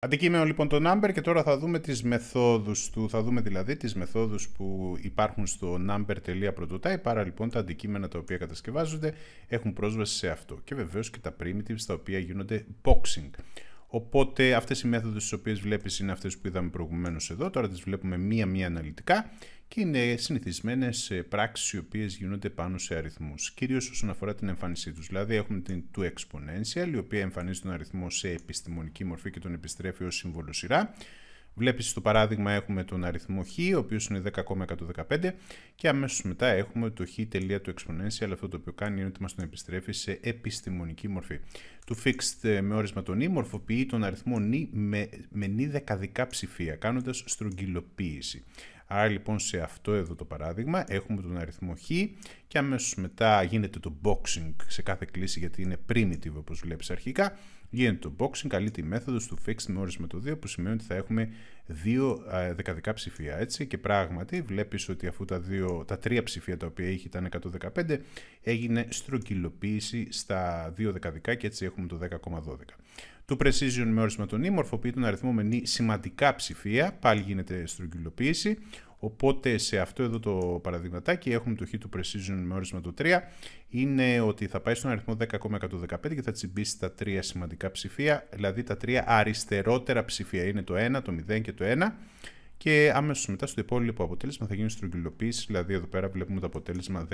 Αντικείμενο λοιπόν το number και τώρα θα δούμε τις μεθόδους του, θα δούμε δηλαδή τις μεθόδους που υπάρχουν στο number.prototype, άρα λοιπόν τα αντικείμενα τα οποία κατασκευάζονται έχουν πρόσβαση σε αυτό και βεβαίως και τα primitives τα οποία γίνονται boxing. Οπότε αυτές οι μέθοδοι τις οποίες βλέπεις είναι αυτές που είδαμε προηγουμένως εδώ, τώρα τις βλέπουμε μία-μία αναλυτικά και είναι συνηθισμένες ε, πράξεις οι οποίες γίνονται πάνω σε αριθμούς, κυρίως όσον αφορά την εμφάνισή τους. Δηλαδή, έχουμε την του exponential, η οποία εμφανίζει τον αριθμό σε επιστημονική μορφή και τον επιστρέφει ως σύμβολο σειρά. Βλέπεις στο παράδειγμα έχουμε τον αριθμό χ, ο οποίος είναι 10,115, και αμέσως μετά έχουμε το χ τελεία του exponential. Αυτό το οποίο κάνει είναι ότι μας τον επιστρέφει σε επιστημονική μορφή. Το fixed ε, με όρισμα τον ή e μορφοποιεί τον αριθμό νη με, με νη δεκαδικά ψηφία, κάνοντας στρογγυλοποίηση. Άρα λοιπόν σε αυτό εδώ το παράδειγμα έχουμε τον αριθμό χ και αμέσως μετά γίνεται το boxing σε κάθε κλίση γιατί είναι primitive όπως βλέπεις αρχικά. Γίνεται το boxing, καλείται τη μέθοδος του fixed με με το 2 που σημαίνει ότι θα έχουμε δύο δεκαδικά ψηφία έτσι και πράγματι βλέπεις ότι αφού τα, δύο, τα τρία ψηφία τα οποία είχε ήταν 115 έγινε στρογγυλοποίηση στα δύο δεκαδικά και έτσι έχουμε το 10,12 του precision με όρισμα τον νη μορφοποιεί τον αριθμό με νη σημαντικά ψηφία, πάλι γίνεται στρογγυλοποίηση. Οπότε σε αυτό εδώ το παραδειγματάκι έχουμε το χ του precision με όρισμα το 3 είναι ότι θα πάει στον αριθμό 10,115 και θα τσιμπήσει τα τρία σημαντικά ψηφία, δηλαδή τα τρία αριστερότερα ψηφία είναι το 1, το 0 και το 1 και αμέσως μετά στο υπόλοιπο αποτέλεσμα θα γίνει στρογγυλοποίηση, δηλαδή εδώ πέρα βλέπουμε το αποτέλεσμα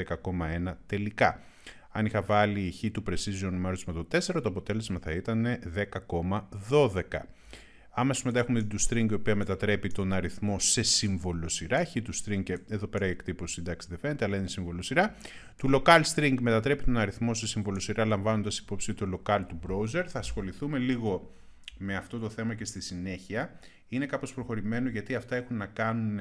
10,1 τελικά. Αν είχα βάλει η χ του precision Merge με το 4, το αποτέλεσμα θα ήταν 10,12. Άμεσα μετά έχουμε την του string η οποία μετατρέπει τον αριθμό σε σύμβολο σειρά. Χ του string και εδώ πέρα η εκτύπωση εντάξει δεν φαίνεται, αλλά είναι σύμβολο σειρά. Του local string μετατρέπει τον αριθμό σε σύμβολο σειρά λαμβάνοντας υπόψη το local του browser. Θα ασχοληθούμε λίγο με αυτό το θέμα και στη συνέχεια. Είναι κάπως προχωρημένο γιατί αυτά έχουν να κάνουν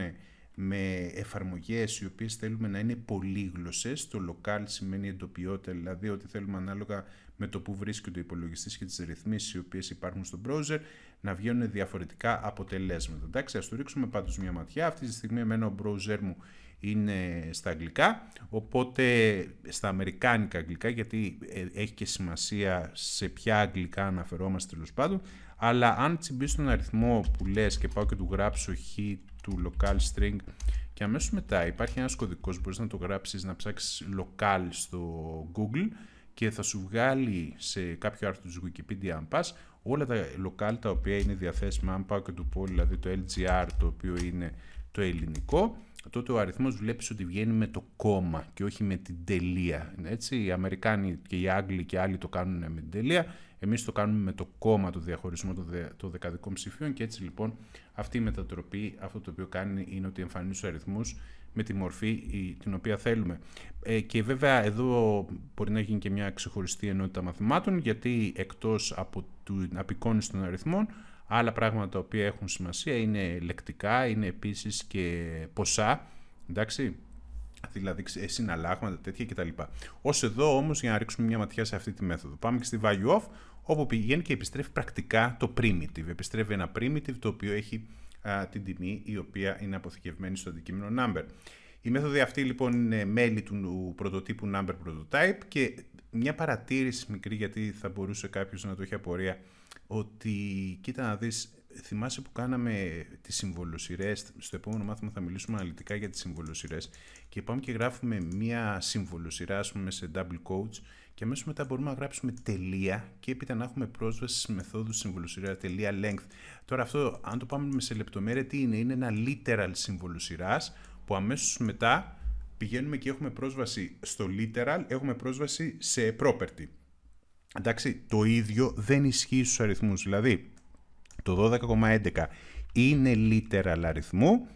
με εφαρμογές οι οποίες θέλουμε να είναι πολύγλωσσες. Το local σημαίνει εντοπιότητα, δηλαδή ότι θέλουμε ανάλογα με το που βρίσκεται ο υπολογιστής και τις ρυθμίσεις οι οποίες υπάρχουν στο browser να βγαίνουν διαφορετικά αποτελέσματα. Εντάξει, ας το ρίξουμε πάντως μια ματιά. Αυτή τη στιγμή, εμένα ο browser μου είναι στα αγγλικά, οπότε στα αμερικάνικα αγγλικά, γιατί ε, έχει και σημασία σε ποια αγγλικά αναφερόμαστε τέλος πάντων. Αλλά αν τσιμπήσω τον αριθμό που λες και πάω και του γράψω χ του local string και αμέσως μετά υπάρχει ένας κωδικός, μπορείς να το γράψεις, να ψάξεις local στο Google και θα σου βγάλει σε κάποιο άρθρο της Wikipedia αν πας όλα τα local τα οποία είναι διαθέσιμα αν πάω και του πω δηλαδή το LGR το οποίο είναι το ελληνικό τότε ο αριθμός βλέπεις ότι βγαίνει με το κόμμα και όχι με την τελεία. Έτσι, οι Αμερικάνοι και οι Άγγλοι και άλλοι το κάνουν με την τελεία, εμείς το κάνουμε με το κόμμα το διαχωρισμό των δεκαδικών ψηφίων και έτσι λοιπόν αυτή η μετατροπή, αυτό το οποίο κάνει είναι ότι εμφανίζει τους αριθμούς με τη μορφή την οποία θέλουμε. Ε, και βέβαια εδώ μπορεί να γίνει και μια ξεχωριστή ενότητα μαθημάτων γιατί εκτός από την απεικόνηση των αριθμών Άλλα πράγματα τα οποία έχουν σημασία είναι λεκτικά, είναι επίσης και ποσά, εντάξει, δηλαδή ε, συναλλάγματα, τέτοια κτλ. Ως εδώ όμως για να ρίξουμε μια ματιά σε αυτή τη μέθοδο. Πάμε και στη value of, όπου πηγαίνει και επιστρέφει πρακτικά το primitive. Επιστρέφει ένα primitive το οποίο έχει την τιμή η οποία είναι αποθηκευμένη στο αντικείμενο number. Η μέθοδοι αυτή λοιπόν είναι μέλη του πρωτοτύπου number prototype και μια παρατήρηση μικρή γιατί θα μπορούσε κάποιος να το έχει απορία ότι κοίτα να δεις θυμάσαι που κάναμε τις συμβολοσυρές στο επόμενο μάθημα θα μιλήσουμε αναλυτικά για τις συμβολοσυρές και πάμε και γράφουμε μια συμβολοσυρά ας πούμε σε double coach. και αμέσως μετά μπορούμε να γράψουμε τελεία και έπειτα να έχουμε πρόσβαση στις μεθόδους συμβολοσυρά τελεία length τώρα αυτό αν το πάμε σε λεπτομέρεια τι είναι, είναι ένα literal συμβολοσυράς που αμέσως μετά πηγαίνουμε και έχουμε πρόσβαση στο literal, έχουμε πρόσβαση σε property. Εντάξει, το ίδιο δεν ισχύει στους αριθμούς, δηλαδή το 12,11 είναι literal αριθμό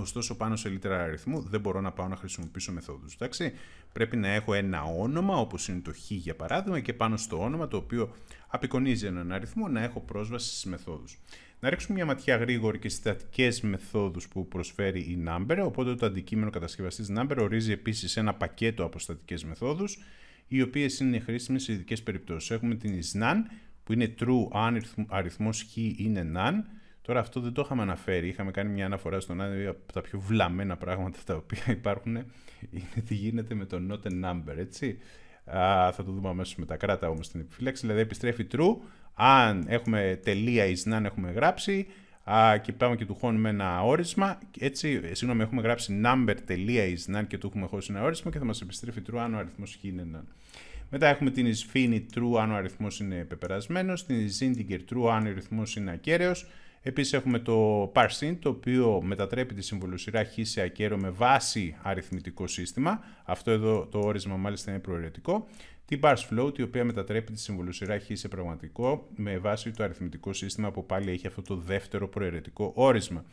Ωστόσο, πάνω σε λίτρα αριθμού δεν μπορώ να πάω να χρησιμοποιήσω μεθόδους. Εντάξει. Πρέπει να έχω ένα όνομα, όπως είναι το χ για παράδειγμα, και πάνω στο όνομα το οποίο απεικονίζει έναν αριθμό να έχω πρόσβαση στις μεθόδους. Να ρίξουμε μια ματιά γρήγορη και στι στατικέ μεθόδους που προσφέρει η Number, οπότε το αντικείμενο κατασκευαστής Number ορίζει επίσης ένα πακέτο από στατικέ μεθόδους, οι οποίες είναι χρήσιμες σε ειδικές περιπτώσεις. Έχουμε την ISNAN, που είναι true αν αριθμός χ είναι NAN. Τώρα αυτό δεν το είχαμε αναφέρει. Είχαμε κάνει μια αναφορά στον Άδη από τα πιο βλαμμένα πράγματα τα οποία υπάρχουν. Είναι τι γίνεται με το not a number, έτσι. Α, θα το δούμε με τα Κράτα όμως την επιφύλαξη. Δηλαδή επιστρέφει true. Αν έχουμε τελεία is none έχουμε γράψει. Α, και πάμε και του χώνουμε ένα όρισμα. Έτσι, συγγνώμη, έχουμε γράψει number is none και του έχουμε χώσει ένα όρισμα και θα μας επιστρέφει true αν ο αριθμός χ είναι none. Μετά έχουμε την is true αν ο αριθμός είναι πεπερασμένος. Την is integer true αν ο αριθμός είναι ακέραιος. Επίσης έχουμε το parsing, το οποίο μετατρέπει τη συμβολοσυρά χ σε ακέρο με βάση αριθμητικό σύστημα. Αυτό εδώ το όρισμα μάλιστα είναι προαιρετικό. Τη parse float, η οποία μετατρέπει τη συμβολοσυρά χ σε πραγματικό με βάση το αριθμητικό σύστημα που πάλι έχει αυτό το δεύτερο προαιρετικό όρισμα.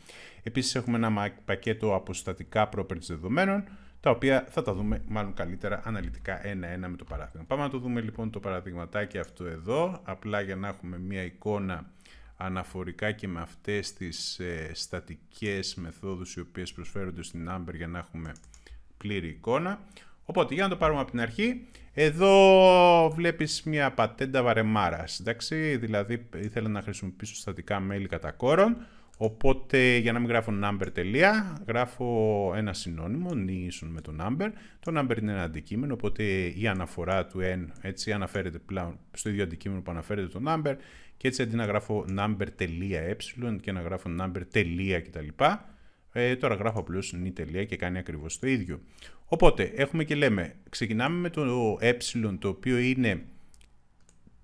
Επίσης έχουμε ένα πακέτο αποστατικά properties δεδομένων, τα οποία θα τα δούμε μάλλον καλύτερα αναλυτικά ένα-ένα με το παράδειγμα. Πάμε να το δούμε λοιπόν το παραδειγματάκι αυτό εδώ, απλά για να έχουμε μία εικόνα αναφορικά και με αυτές τις ε, στατικές μεθόδους οι οποίες προσφέρονται στην Amber για να έχουμε πλήρη εικόνα. Οπότε για να το πάρουμε από την αρχή, εδώ βλέπεις μια πατέντα βαρεμάρας, εντάξει, δηλαδή ήθελα να χρησιμοποιήσω στατικά μέλη κατά κόρον, Οπότε για να μην γράφω number τελεία, γράφω ένα συνώνυμο, νήσουν με το number. Το number είναι ένα αντικείμενο, οπότε η αναφορά του n έτσι αναφέρεται πλέον στο ίδιο αντικείμενο που αναφέρεται το number και έτσι αντί να γράφω ε και να γράφω number τελεία κτλ. Ε, τώρα γράφω απλώς νη τελεία και κάνει ακριβώς το ίδιο. Οπότε έχουμε και λέμε, ξεκινάμε με το ε το οποίο είναι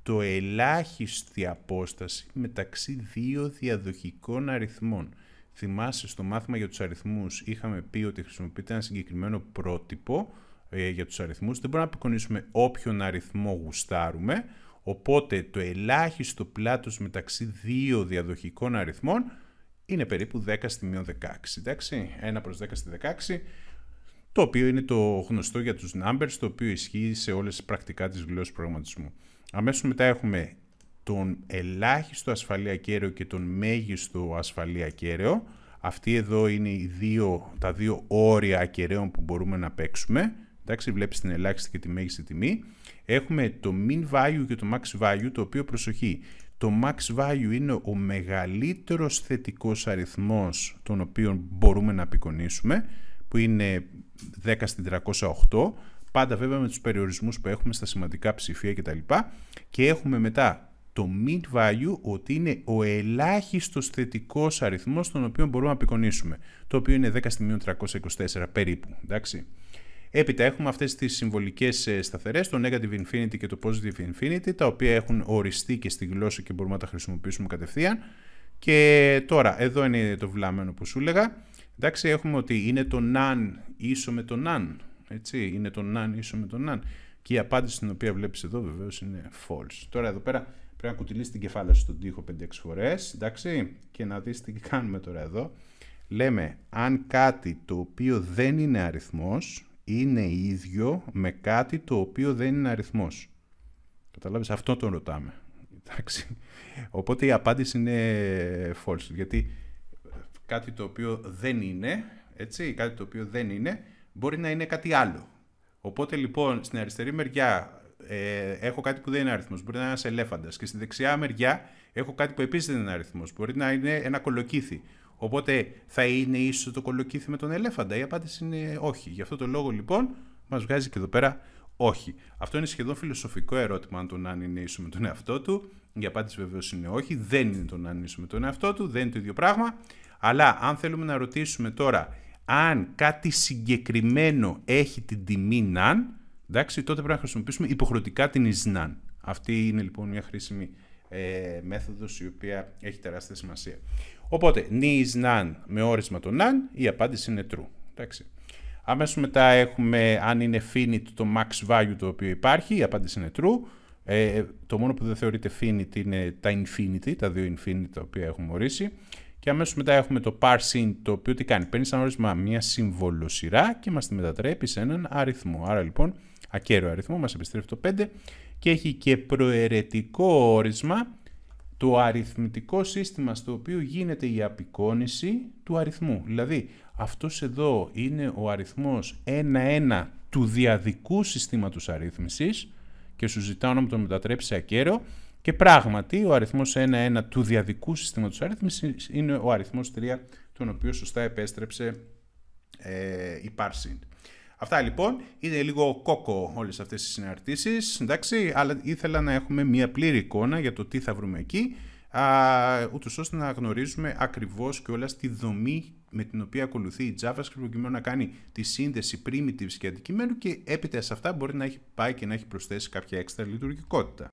το ελάχιστη απόσταση μεταξύ δύο διαδοχικών αριθμών. Θυμάσαι στο μάθημα για τους αριθμούς είχαμε πει ότι χρησιμοποιείται ένα συγκεκριμένο πρότυπο ε, για τους αριθμούς. Δεν μπορούμε να απεικονίσουμε όποιον αριθμό γουστάρουμε. Οπότε το ελάχιστο πλάτος μεταξύ δύο διαδοχικών αριθμών είναι περίπου 10 στη μείον 16. Εντάξει, 1 προς 10 στη 16 το οποίο είναι το γνωστό για τους numbers, το οποίο ισχύει σε όλες τις πρακτικά της γλώσσας προγραμματισμού αμέσως μετά έχουμε τον ελάχιστο ασφαλή ακέραιο και τον μέγιστο ασφαλή ακέραιο. Αυτοί εδώ είναι οι δύο, τα δύο όρια ακεραίων που μπορούμε να παίξουμε. Εντάξει, βλέπεις την ελάχιστη και τη μέγιστη τιμή. Έχουμε το min value και το max value, το οποίο προσοχή. Το max value είναι ο μεγαλύτερος θετικός αριθμός τον οποίο μπορούμε να απεικονίσουμε, που είναι 10 στην 308. Πάντα βέβαια με τους περιορισμούς που έχουμε στα σημαντικά ψηφία κτλ. Και έχουμε μετά το mid value ότι είναι ο ελάχιστος θετικός αριθμός τον οποίο μπορούμε να απεικονίσουμε, το οποίο είναι 10 στη 324 περίπου, εντάξει. Έπειτα έχουμε αυτές τις συμβολικές ε, σταθερές, το negative infinity και το positive infinity, τα οποία έχουν οριστεί και στη γλώσσα και μπορούμε να τα χρησιμοποιήσουμε κατευθείαν. Και τώρα, εδώ είναι το βλάμενο που σου έλεγα. Εντάξει, έχουμε ότι είναι το none ίσο με το none. Έτσι, είναι τον αν ίσο με τον αν. Και η απάντηση την οποία βλέπεις εδώ βεβαίως είναι false. Τώρα εδώ πέρα πρέπει να κουτυλίσεις την κεφάλαια στον τοίχο 5-6 φορές. Εντάξει, και να δεις τι κάνουμε τώρα εδώ. Λέμε αν κάτι το οποίο δεν είναι αριθμός, είναι ίδιο με κάτι το οποίο δεν είναι αριθμός. Καταλάβεις, αυτό τον ρωτάμε. Εντάξει. Οπότε η απάντηση είναι false, γιατί κάτι το οποίο δεν είναι, έτσι, κάτι το οποίο δεν είναι, μπορεί να είναι κάτι άλλο. Οπότε λοιπόν στην αριστερή μεριά ε, έχω κάτι που δεν είναι αριθμός, μπορεί να είναι ένας ελέφαντας. Και στη δεξιά μεριά έχω κάτι που επίσης δεν είναι αριθμός, μπορεί να είναι ένα κολοκύθι. Οπότε θα είναι ίσως το κολοκύθι με τον ελέφαντα. Η απάντηση είναι όχι. Γι' αυτό το λόγο λοιπόν μας βγάζει και εδώ πέρα όχι. Αυτό είναι σχεδόν φιλοσοφικό ερώτημα αν τον αν είναι ίσο με τον εαυτό του. Η απάντηση βεβαίως είναι όχι. Δεν είναι τον αν ίσο με τον εαυτό του, δεν είναι το ίδιο πράγμα. Αλλά αν θέλουμε να ρωτήσουμε τώρα αν κάτι συγκεκριμένο έχει την τιμή ναν. εντάξει, τότε πρέπει να χρησιμοποιήσουμε υποχρεωτικά την ISNAN. Αυτή είναι λοιπόν μια χρήσιμη ε, μέθοδος η οποία έχει τεράστια σημασία. Οπότε, ni ISNAN με όρισμα το ναν. η απάντηση είναι true. Εντάξει. Αμέσως μετά έχουμε αν είναι finite το max value το οποίο υπάρχει, η απάντηση είναι true. Ε, ε το μόνο που δεν θεωρείται finite είναι τα infinity, τα δύο infinity τα οποία έχουμε ορίσει. Και αμέσως μετά έχουμε το parsing, το οποίο τι κάνει. Παίρνει σαν όρισμα μια συμβολοσυρά και μας τη μετατρέπει σε έναν αριθμό. Άρα λοιπόν, ακέραιο αριθμό, μας επιστρέφει το 5 και έχει και προαιρετικό όρισμα το αριθμητικό σύστημα στο οποίο γίνεται η απεικόνηση του αριθμού. Δηλαδή, αυτός εδώ είναι ο αριθμός 1-1 του διαδικού συστήματος αρρύθμισης και σου ζητάω να μου τον μετατρέψει ακέραιο και πράγματι ο αριθμός 1 1-1 του διαδικού συστήματος αρρύθμιση είναι ο αριθμός 3 τον οποίο σωστά επέστρεψε ε, η parsing. Αυτά λοιπόν, είναι λίγο κόκο όλες αυτές οι συναρτήσεις, εντάξει, αλλά ήθελα να έχουμε μια πλήρη εικόνα για το τι θα βρούμε εκεί, ούτως ώστε να γνωρίζουμε ακριβώς και όλα στη δομή με την οποία ακολουθεί η JavaScript προκειμένου να κάνει τη σύνδεση primitives και αντικειμένου και έπειτα σε αυτά μπορεί να έχει πάει και να έχει προσθέσει κάποια έξτρα λειτουργικότητα.